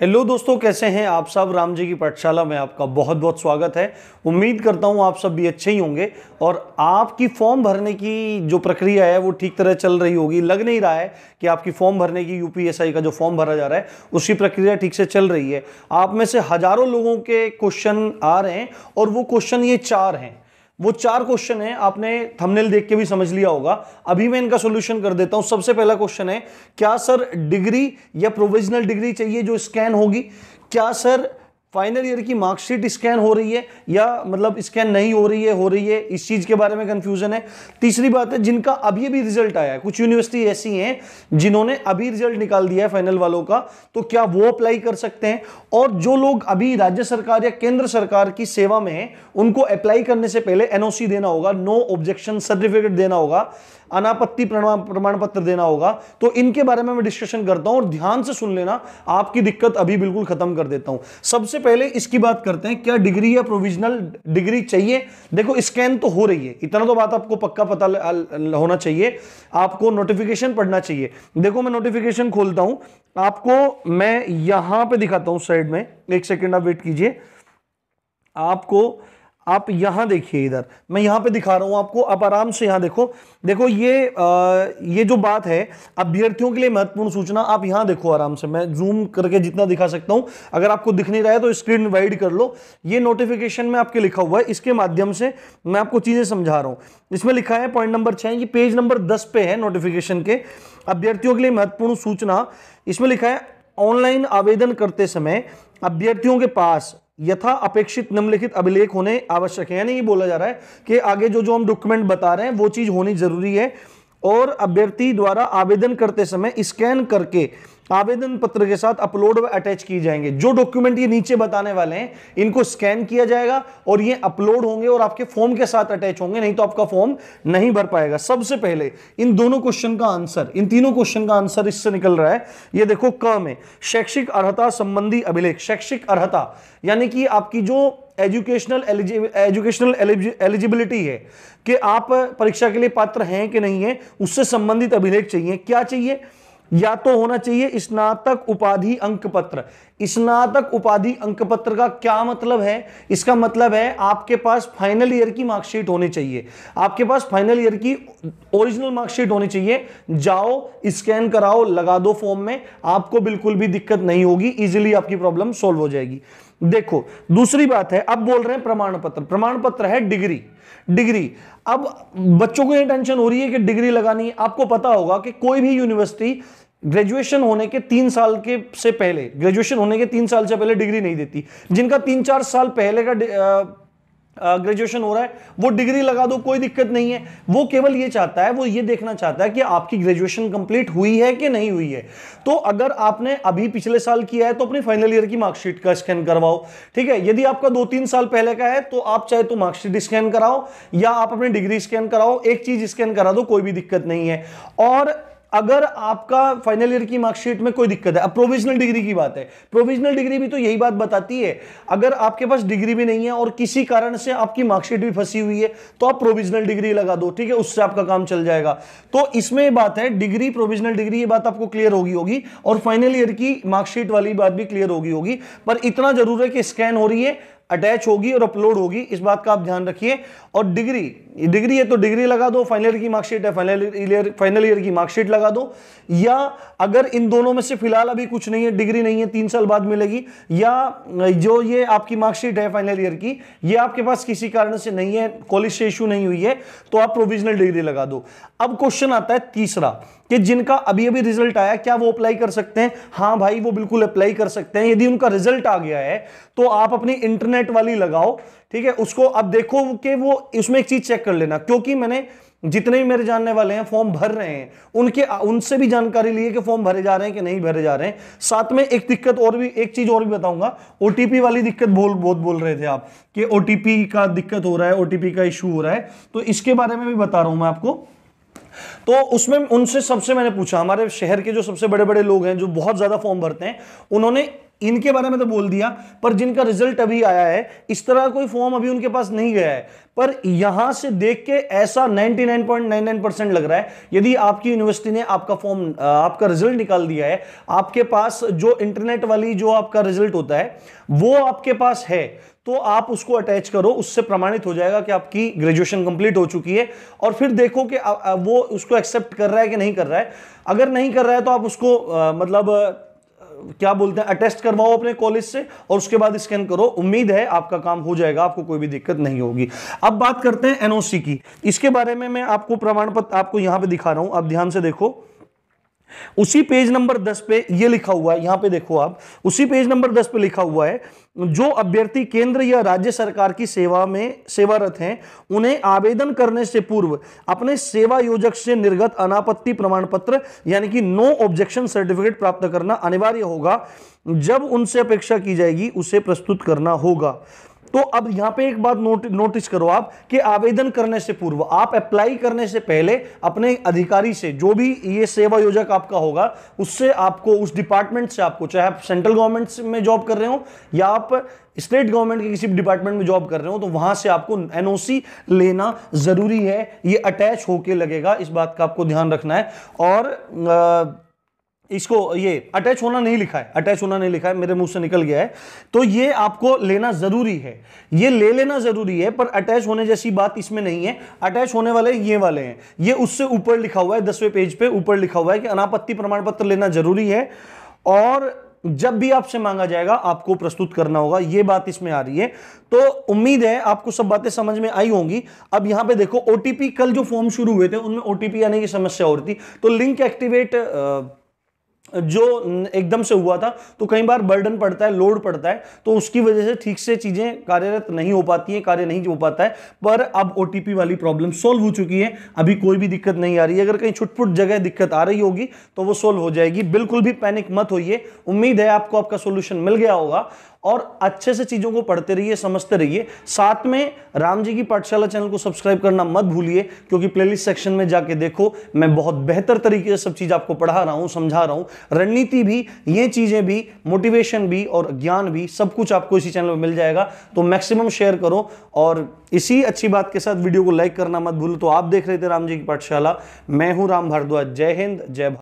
hello दोस्तों कैसे हैं आप सब राम जी की पाठशाला में आपका बहुत बहुत स्वागत है उम्मीद करता हूं आप सब भी अच्छे ही होंगे और आपकी फॉर्म भरने की जो प्रक्रिया है वो ठीक तरह चल रही होगी लग नहीं रहा है कि आपकी फॉर्म भरने की यूपीएसआई का जो फॉर्म भरा जा रहा है उसकी प्रक्रिया ठीक से चल रही है आप में से हज़ारों लोगों के क्वेश्चन आ रहे हैं और वो क्वेश्चन ये चार हैं वो चार क्वेश्चन है आपने थंबनेल देख के भी समझ लिया होगा अभी मैं इनका सोल्यूशन कर देता हूं सबसे पहला क्वेश्चन है क्या सर डिग्री या प्रोविजनल डिग्री चाहिए जो स्कैन होगी क्या सर फाइनल ईयर की मार्कशीट स्कैन हो रही है या मतलब स्कैन नहीं हो रही है हो रही है इस चीज़ के बारे में कंफ्यूजन है तीसरी बात है जिनका अभी अभी रिजल्ट आया है कुछ यूनिवर्सिटी ऐसी हैं जिन्होंने अभी रिजल्ट निकाल दिया है फाइनल वालों का तो क्या वो अप्लाई कर सकते हैं और जो लोग अभी राज्य सरकार या केंद्र सरकार की सेवा में हैं उनको अप्लाई करने से पहले एनओसी देना होगा नो ऑब्जेक्शन सर्टिफिकेट देना होगा अनापत्ति प्रमाण पत्र देना होगा तो इनके बारे में मैं डिस्कशन करता हूं और ध्यान से सुन लेना आपकी दिक्कत अभी बिल्कुल खत्म कर देता हूं सबसे पहले इसकी बात करते हैं क्या डिग्री या प्रोविजनल डिग्री चाहिए देखो स्कैन तो हो रही है इतना तो बात आपको पक्का पता होना चाहिए आपको नोटिफिकेशन पढ़ना चाहिए देखो मैं नोटिफिकेशन खोलता हूं आपको मैं यहां पर दिखाता हूं साइड में एक सेकेंड आप वेट कीजिए आपको आप यहाँ देखिए इधर मैं यहाँ पे दिखा रहा हूँ आपको आप आराम से यहाँ देखो देखो ये आ, ये जो बात है अभ्यर्थियों के लिए महत्वपूर्ण सूचना आप यहाँ देखो आराम से मैं जूम करके जितना दिखा सकता हूँ अगर आपको दिख नहीं रहा है तो स्क्रीन वाइड कर लो ये नोटिफिकेशन में आपके लिखा हुआ है इसके माध्यम से मैं आपको चीज़ें समझा रहा हूँ इसमें लिखा है पॉइंट नंबर छः ये पेज नंबर दस पे है नोटिफिकेशन के अभ्यर्थियों के लिए महत्वपूर्ण सूचना इसमें लिखा है ऑनलाइन आवेदन करते समय अभ्यर्थियों के पास यथा अपेक्षित निम्नलिखित अभिलेख होने आवश्यक है यानी ये बोला जा रहा है कि आगे जो जो हम डॉक्यूमेंट बता रहे हैं वो चीज होनी जरूरी है और अभ्यर्थी द्वारा आवेदन करते समय स्कैन करके आवेदन पत्र के साथ अपलोड व अटैच किए जाएंगे जो डॉक्यूमेंट ये नीचे बताने वाले हैं इनको स्कैन किया जाएगा और ये अपलोड होंगे और आपके फॉर्म के साथ अटैच होंगे नहीं तो आपका फॉर्म नहीं भर पाएगा सबसे पहले इन दोनों क्वेश्चन का आंसर इन तीनों क्वेश्चन का आंसर इससे निकल रहा है ये देखो क में शैक्षिक अर्हता संबंधी अभिलेख शैक्षिक अर्हता यानी कि आपकी जो एजुकेशनल एजुकेशनल एलिजिबिलिटी है कि आप परीक्षा के लिए पात्र हैं कि नहीं है उससे संबंधित अभिलेख चाहिए क्या चाहिए या तो होना चाहिए स्नातक उपाधि अंक पत्र स्नातक उपाधि अंक पत्र का क्या मतलब है इसका मतलब है आपके पास फाइनल ईयर की मार्कशीट होनी चाहिए आपके पास फाइनल ईयर की ओरिजिनल मार्कशीट होनी चाहिए जाओ स्कैन कराओ लगा दो फॉर्म में आपको बिल्कुल भी दिक्कत नहीं होगी इजिली आपकी प्रॉब्लम सॉल्व हो जाएगी देखो दूसरी बात है अब बोल रहे हैं प्रमाण पत्र प्रमाण पत्र है डिग्री डिग्री अब बच्चों को ये टेंशन हो रही है कि डिग्री लगानी आपको पता होगा कि कोई भी यूनिवर्सिटी ग्रेजुएशन होने के तीन साल के से पहले ग्रेजुएशन होने के तीन साल से पहले डिग्री नहीं देती जिनका तीन चार साल पहले का ग्रेजुएशन हो रहा है वो डिग्री लगा दो कोई दिक्कत नहीं है वो केवल ये चाहता है वो ये देखना चाहता है कि आपकी ग्रेजुएशन कंप्लीट हुई है कि नहीं हुई है तो अगर आपने अभी पिछले साल किया है तो अपनी फाइनल ईयर की मार्कशीट का स्कैन करवाओ ठीक है यदि आपका दो तीन साल पहले का है तो आप चाहे तो मार्कशीट स्कैन कराओ या आप अपनी डिग्री स्कैन कराओ एक चीज स्कैन करा दो कोई भी दिक्कत नहीं है और अगर आपका फाइनल ईयर की मार्कशीट में कोई दिक्कत है अब प्रोविजनल डिग्री की बात है प्रोविजनल डिग्री भी तो यही बात बताती है अगर आपके पास डिग्री भी नहीं है और किसी कारण से आपकी मार्कशीट भी फंसी हुई है तो आप प्रोविजनल डिग्री लगा दो ठीक है उससे आपका काम चल जाएगा तो इसमें बात है डिग्री प्रोविजनल डिग्री ये बात आपको क्लियर होगी होगी और फाइनल ईयर की मार्कशीट वाली बात भी क्लियर होगी होगी पर इतना जरूर है कि स्कैन हो रही है अटैच होगी और अपलोड होगी इस बात का आप ध्यान रखिए और डिग्री डिग्री है तो डिग्री लगा दो फाइनल ईयर की मार्कशीट है फाइनल ईयर फाइनल ईयर की मार्कशीट लगा दो या अगर इन दोनों में से फिलहाल अभी कुछ नहीं है डिग्री नहीं है तीन साल बाद मिलेगी या जो ये आपकी मार्कशीट है फाइनल ईयर की ये आपके पास किसी कारण से नहीं है कॉलेज से इश्यू नहीं हुई है तो आप प्रोविजनल डिग्री लगा दो अब क्वेश्चन आता है तीसरा कि जिनका अभी अभी रिजल्ट आया क्या वो अप्लाई कर सकते हैं हाँ भाई वो बिल्कुल अप्लाई कर सकते हैं यदि उनका रिजल्ट आ गया है तो आप अपनी इंटरनेट वाली लगाओ ठीक है उसको अब देखो कि वो उसमें एक चीज चेक कर लेना क्योंकि मैंने जितने भी मेरे जानने वाले हैं फॉर्म भर रहे हैं उनके उनसे भी जानकारी ली है कि फॉर्म भरे जा रहे हैं कि नहीं भरे जा रहे हैं साथ में एक दिक्कत और भी एक चीज और भी बताऊंगा ओटीपी वाली दिक्कत बोल बहुत बोल रहे थे आप कि ओटीपी का दिक्कत हो रहा है ओटीपी का इश्यू हो रहा है तो इसके बारे में भी बता रहा हूं मैं आपको तो उसमें उनसे सबसे मैंने पूछा हमारे शहर के जो सबसे बड़े बड़े लोग हैं जो बहुत ज्यादा फॉर्म भरते हैं उन्होंने इनके बारे में तो बोल दिया पर जिनका रिजल्ट अभी आया है इस तरह कोई फॉर्म अभी उनके पास नहीं गया है पर यहां से देख के ऐसा 99.99 परसेंट लग रहा है यदि आपकी यूनिवर्सिटी ने आपका फॉर्म आपका रिजल्ट निकाल दिया है आपके पास जो इंटरनेट वाली जो आपका रिजल्ट होता है वो आपके पास है तो आप उसको अटैच करो उससे प्रमाणित हो जाएगा कि आपकी ग्रेजुएशन कंप्लीट हो चुकी है और फिर देखो कि वो उसको एक्सेप्ट कर रहा है कि नहीं कर रहा है अगर नहीं कर रहा है तो आप उसको आ, मतलब क्या बोलते हैं अटेस्ट करवाओ अपने कॉलेज से और उसके बाद स्कैन करो उम्मीद है आपका काम हो जाएगा आपको कोई भी दिक्कत नहीं होगी अब बात करते हैं एनओसी की इसके बारे में मैं आपको प्रमाण पत्र आपको यहां पे दिखा रहा हूं आप ध्यान से देखो उसी पेज नंबर 10 पे ये लिखा हुआ है यहां पे देखो आप उसी पेज नंबर 10 पे लिखा हुआ है जो अभ्यर्थी केंद्र या राज्य सरकार की सेवा में सेवारत हैं उन्हें आवेदन करने से पूर्व अपने सेवा योजक से निर्गत अनापत्ति प्रमाण पत्र यानी कि नो ऑब्जेक्शन सर्टिफिकेट प्राप्त करना अनिवार्य होगा जब उनसे अपेक्षा की जाएगी उसे प्रस्तुत करना होगा तो अब यहां पे एक बात नोट, नोटिस करो आप कि आवेदन करने से पूर्व आप अप्लाई करने से पहले अपने अधिकारी से जो भी ये सेवा योजक आपका होगा उससे आपको उस डिपार्टमेंट से आपको चाहे आप सेंट्रल गवर्नमेंट में जॉब कर रहे हो या आप स्टेट गवर्नमेंट के किसी डिपार्टमेंट में जॉब कर रहे हो तो वहां से आपको एनओसी लेना जरूरी है ये अटैच होके लगेगा इस बात का आपको ध्यान रखना है और आ, इसको ये अटैच होना नहीं लिखा है अटैच होना नहीं लिखा है मेरे मुंह से निकल गया है तो ये आपको लेना जरूरी है ये ले लेना जरूरी है पर अटैच होने जैसी बात इसमें नहीं है अटैच होने वाले ये वाले हैं ये उससे ऊपर लिखा हुआ है दसवें पेज पे ऊपर लिखा हुआ है कि अनापत्ति प्रमाण पत्र लेना जरूरी है और जब भी आपसे मांगा जाएगा आपको प्रस्तुत करना होगा ये बात इसमें आ रही है तो उम्मीद है आपको सब बातें समझ में आई होंगी अब यहां पे देखो ओटीपी कल जो फॉर्म शुरू हुए थे उनमें ओटीपी आने की समस्या हो रही थी तो लिंक एक्टिवेट आ, जो एकदम से हुआ था तो कई बार बर्डन पड़ता है लोड पड़ता है तो उसकी वजह से ठीक से चीज़ें कार्यरत नहीं हो पाती हैं कार्य नहीं हो पाता है पर अब ओ वाली प्रॉब्लम सॉल्व हो चुकी है अभी कोई भी दिक्कत नहीं आ रही है अगर कहीं छुटपुट जगह दिक्कत आ रही होगी तो वो सॉल्व हो जाएगी बिल्कुल भी पैनिक मत होइए उम्मीद है आपको आपका सोल्यूशन मिल गया होगा और अच्छे से चीज़ों को पढ़ते रहिए समझते रहिए साथ में राम जी की पाठशाला चैनल को सब्सक्राइब करना मत भूलिए क्योंकि प्लेलिस्ट सेक्शन में जाके देखो मैं बहुत बेहतर तरीके से सब चीज़ आपको पढ़ा रहा हूँ समझा रहा हूं रणनीति भी ये चीज़ें भी मोटिवेशन भी और ज्ञान भी सब कुछ आपको इसी चैनल में मिल जाएगा तो मैक्सिमम शेयर करो और इसी अच्छी बात के साथ वीडियो को लाइक करना मत भूलो तो आप देख रहे थे राम जी की पाठशाला मैं हूँ राम भारद्वाज जय हिंद जय